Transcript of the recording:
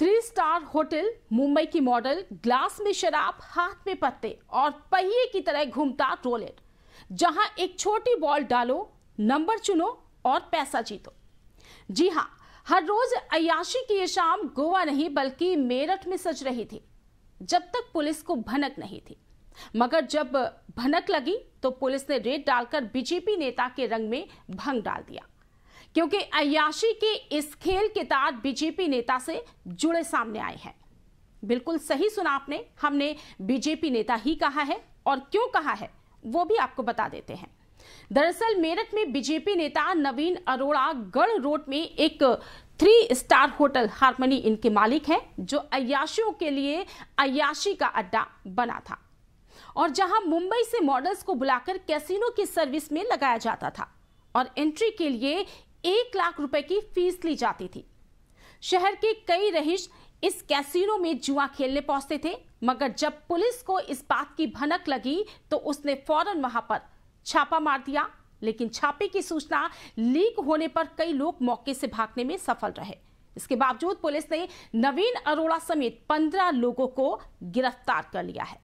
three star hotel Mumbai की model glass में शराब हाथ में पत्ते और पहिए की तरह घूमता रोलेट जहां एक छोटी बॉल डालो नंबर चुनो और पैसा जीतो जी हां हर रोज अयाशी की ये शाम गोवा नहीं बल्कि मेरठ में सज रही थी जब तक पुलिस को भनक नहीं थी मगर जब भनक लगी तो पुलिस ने रेड डालकर बीजेपी नेता के रंग में भंग डाल दिया क्योंकि अयाशी के इस खेल के तहत बीजेपी नेता से जुड़े सामने आए हैं बिल्कुल सही सुना आपने हमने बीजेपी नेता ही कहा है और क्यों कहा है वो भी आपको बता देते हैं दरअसल मेरठ में बीजेपी नेता नवीन अरोड़ा गढ़ रोड में एक थ्री स्टार होटल हारमनी इनके मालिक हैं जो अयाशियों के लिए अयाशी का अड्डा बना था और जहां मुंबई से मॉडल्स को बुलाकर कैसीनो की सर्विस में लगाया जाता था और एंट्री के लिए एक लाख रुपए की फीस ली जाती थी शहर के कई रहिश इस कैसीनो में जुआ खेलने पहुंचते थे मगर जब पुलिस को इस बात की भनक लगी तो उसने फौरन वहां पर छापा मार दिया लेकिन छापे की सूचना लीक होने पर कई लोग मौके से भागने में सफल रहे इसके बावजूद पुलिस ने नवीन अरोड़ा समेत पंद्रह लोगों को गिरफ्तार कर लिया है